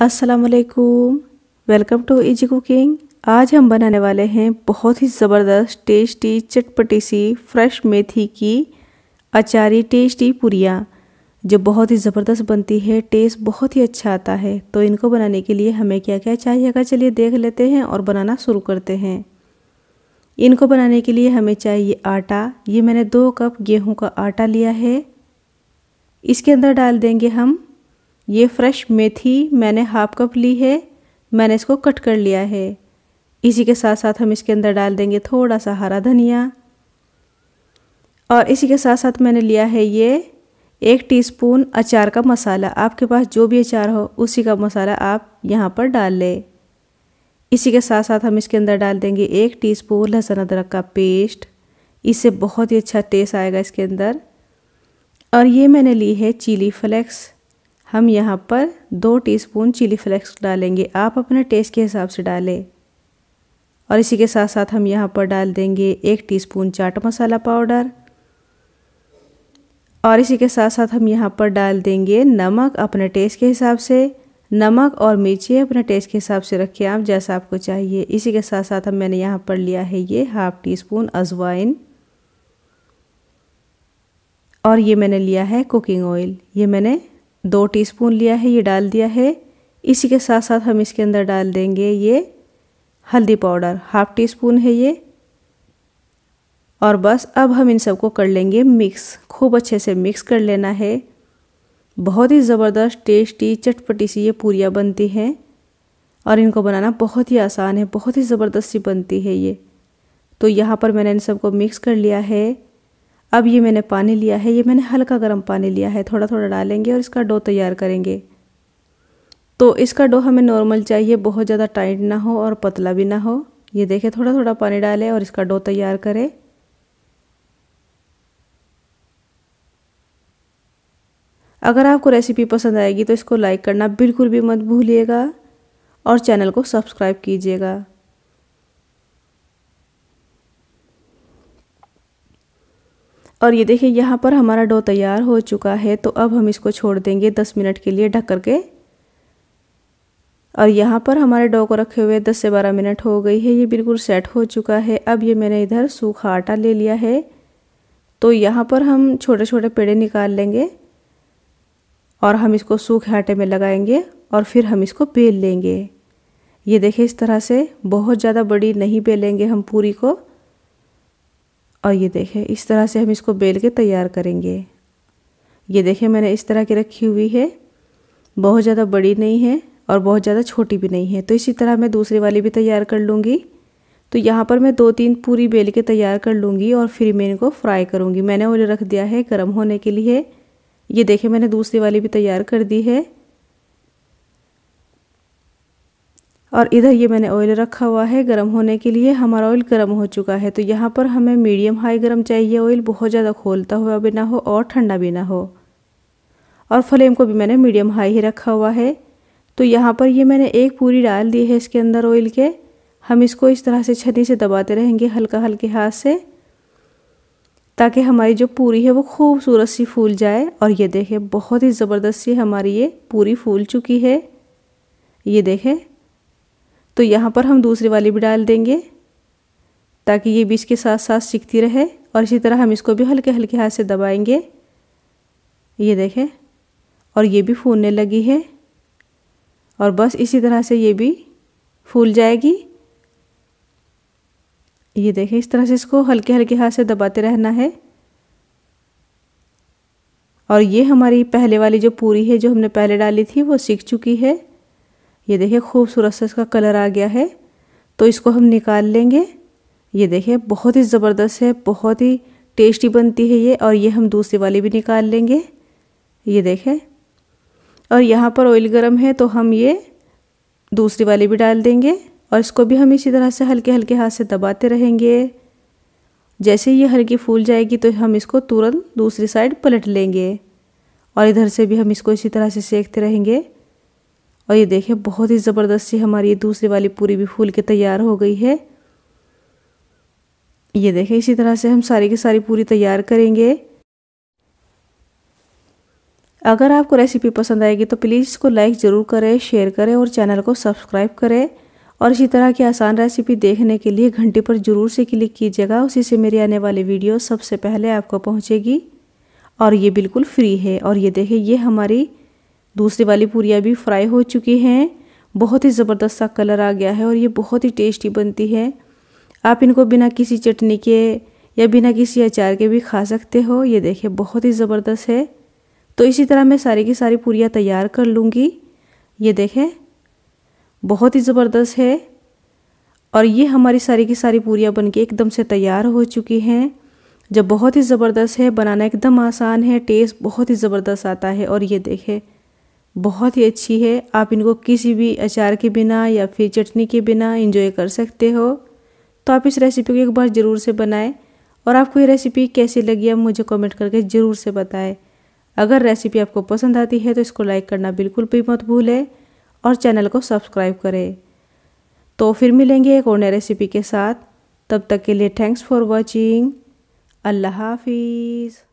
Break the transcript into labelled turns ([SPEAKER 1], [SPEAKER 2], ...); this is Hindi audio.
[SPEAKER 1] असलकुम वेलकम टू इजी कुकिंग आज हम बनाने वाले हैं बहुत ही ज़बरदस्त टेस्टी चटपटी सी फ्रेश मेथी की अचारी टेस्टी पूरियाँ जो बहुत ही ज़बरदस्त बनती है टेस्ट बहुत ही अच्छा आता है तो इनको बनाने के लिए हमें क्या क्या चाहिएगा चलिए देख लेते हैं और बनाना शुरू करते हैं इनको बनाने के लिए हमें चाहिए आटा ये मैंने दो कप गेहूं का आटा लिया है इसके अंदर डाल देंगे हम ये फ्रेश मेथी मैंने हाफ कप ली है मैंने इसको कट कर लिया है इसी के साथ साथ हम इसके अंदर डाल देंगे थोड़ा सा हरा धनिया और इसी के साथ साथ मैंने लिया है ये एक टीस्पून अचार का मसाला आपके पास जो भी अचार हो उसी का मसाला आप यहाँ पर डाल लें इसी के साथ साथ हम इसके अंदर डाल देंगे एक टीस्पून लहसुन अदरक का पेस्ट इससे बहुत ही अच्छा टेस्ट आएगा इसके अंदर और ये मैंने ली है चिली फ्लेक्स हम यहाँ पर दो टीस्पून चिली फ्लेक्स डालेंगे आप अपने टेस्ट के हिसाब से डालें और इसी के साथ साथ हम यहाँ पर डाल देंगे एक टीस्पून चाट मसाला पाउडर और इसी के साथ साथ हम यहाँ पर डाल देंगे नमक अपने टेस्ट के हिसाब से नमक और मिर्ची अपने टेस्ट के हिसाब से रखें आप जैसा आपको चाहिए इसी के साथ साथ हम मैंने यहाँ पर लिया है ये हाफ़ टी स्पून अजवाइन और ये मैंने लिया है कुकिंग ऑयल ये मैंने दो टीस्पून लिया है ये डाल दिया है इसी के साथ साथ हम इसके अंदर डाल देंगे ये हल्दी पाउडर हाफ टी स्पून है ये और बस अब हम इन सबको कर लेंगे मिक्स खूब अच्छे से मिक्स कर लेना है बहुत ही ज़बरदस्त टेस्टी चटपटी सी ये पूरियाँ बनती हैं और इनको बनाना बहुत ही आसान है बहुत ही ज़बरदस्त सी बनती है ये तो यहाँ पर मैंने इन सबको मिक्स कर लिया है अब ये मैंने पानी लिया है ये मैंने हल्का गर्म पानी लिया है थोड़ा थोड़ा डालेंगे और इसका डो तैयार करेंगे तो इसका डो हमें नॉर्मल चाहिए बहुत ज़्यादा टाइट ना हो और पतला भी ना हो ये देखें थोड़ा थोड़ा पानी डालें और इसका डो तैयार करें अगर आपको रेसिपी पसंद आएगी तो इसको लाइक करना बिल्कुल भी मत भूलिएगा और चैनल को सब्सक्राइब कीजिएगा और ये देखिए यहाँ पर हमारा डो तैयार हो चुका है तो अब हम इसको छोड़ देंगे दस मिनट के लिए ढक करके और यहाँ पर हमारे डो को रखे हुए दस से बारह मिनट हो गई है ये बिल्कुल सेट हो चुका है अब ये मैंने इधर सूखा आटा ले लिया है तो यहाँ पर हम छोटे छोटे पेड़े निकाल लेंगे और हम इसको सूखे आटे में लगाएंगे और फिर हम इसको बेल लेंगे ये देखिए इस तरह से बहुत ज़्यादा बड़ी नहीं बेलेंगे हम पूरी को और ये देखें इस तरह से हम इसको बेल के तैयार करेंगे ये देखें मैंने इस तरह की रखी हुई है बहुत ज़्यादा बड़ी नहीं है और बहुत ज़्यादा छोटी भी नहीं है तो इसी तरह मैं दूसरी वाली भी तैयार कर लूँगी तो यहाँ पर मैं दो तीन पूरी बेल के तैयार कर लूँगी और फिर मैं इनको फ्राई करूँगी मैंने उन्हें रख दिया है गर्म होने के लिए ये देखें मैंने दूसरी वाली भी तैयार कर दी है और इधर ये मैंने ऑयल रखा हुआ है गर्म होने के लिए हमारा ऑयल गर्म हो चुका है तो यहाँ पर हमें मीडियम हाई गर्म चाहिए ऑयल बहुत ज़्यादा खोलता हुआ भी ना हो और ठंडा भी ना हो और फ्लेम को भी मैंने मीडियम हाई ही रखा हुआ है तो यहाँ पर ये मैंने एक पूरी डाल दी है इसके अंदर ऑयल के हम इसको इस तरह से छनी से दबाते रहेंगे हल्का हल्के हाथ से ताकि हमारी जो पूरी है वो खूबसूरत सी फूल जाए और ये देखें बहुत ही ज़बरदस्त सी हमारी ये पूरी फूल चुकी है ये देखें तो यहाँ पर हम दूसरी वाली भी डाल देंगे ताकि ये बीच के साथ साथ सीखती रहे और इसी तरह हम इसको भी हल्के हल्के हाथ से दबाएंगे ये देखें और ये भी फूलने लगी है और बस इसी तरह से ये भी फूल जाएगी ये देखें इस तरह से इसको हल्के हल्के हाथ से दबाते रहना है और ये हमारी पहले वाली जो पूरी है जो हमने पहले डाली थी वो सीख चुकी है ये देखिए खूबसूरत सा इसका कलर आ गया है तो इसको हम निकाल लेंगे ये देखिए बहुत ही ज़बरदस्त है बहुत ही टेस्टी बनती है ये और ये हम दूसरी वाली भी निकाल लेंगे ये देखें और यहाँ पर ऑयल गर्म है तो हम ये दूसरी वाली भी डाल देंगे और इसको भी हम इसी तरह से हल्के हल्के हाथ से दबाते रहेंगे जैसे ये हल्की फूल जाएगी तो हम इसको तुरंत दूसरी साइड पलट लेंगे और इधर से भी हम इसको इसी तरह से सेकते रहेंगे और ये देखें बहुत ही ज़बरदस्त सी हमारी ये दूसरी वाली पूरी भी फूल के तैयार हो गई है ये देखें इसी तरह से हम सारी की सारी पूरी तैयार करेंगे अगर आपको रेसिपी पसंद आएगी तो प्लीज़ इसको लाइक ज़रूर करें शेयर करें और चैनल को सब्सक्राइब करें और इसी तरह की आसान रेसिपी देखने के लिए घंटे पर ज़रूर से क्लिक कीजिएगा उसी से मेरी आने वाली वीडियो सबसे पहले आपको पहुँचेगी और ये बिल्कुल फ्री है और ये देखें ये हमारी दूसरी वाली पूरियाँ भी फ्राई हो चुकी हैं बहुत ही ज़बरदस्त सा कलर आ गया है और ये बहुत ही टेस्टी बनती है आप इनको बिना किसी चटनी के या बिना किसी अचार के भी खा सकते हो ये देखें बहुत ही ज़बरदस्त है तो इसी तरह मैं सारी की सारी पूरियाँ तैयार कर लूँगी ये देखें बहुत ही ज़बरदस्त है और ये हमारी सारी की सारी पूरियाँ बनके एकदम से तैयार हो चुकी हैं जब बहुत ही ज़बरदस्त है बनाना एकदम आसान है टेस्ट बहुत ही ज़बरदस्त आता है और ये देखें बहुत ही अच्छी है आप इनको किसी भी अचार के बिना या फिर चटनी के बिना इंजॉय कर सकते हो तो आप इस रेसिपी को एक बार ज़रूर से बनाएं और आपको ये रेसिपी कैसी लगी आप मुझे कमेंट करके ज़रूर से बताएं अगर रेसिपी आपको पसंद आती है तो इसको लाइक करना बिल्कुल भी मत भूलें और चैनल को सब्सक्राइब करें तो फिर मिलेंगे एक और नई रेसिपी के साथ तब तक के लिए थैंक्स फॉर वॉचिंग अल्लाह हाफिज़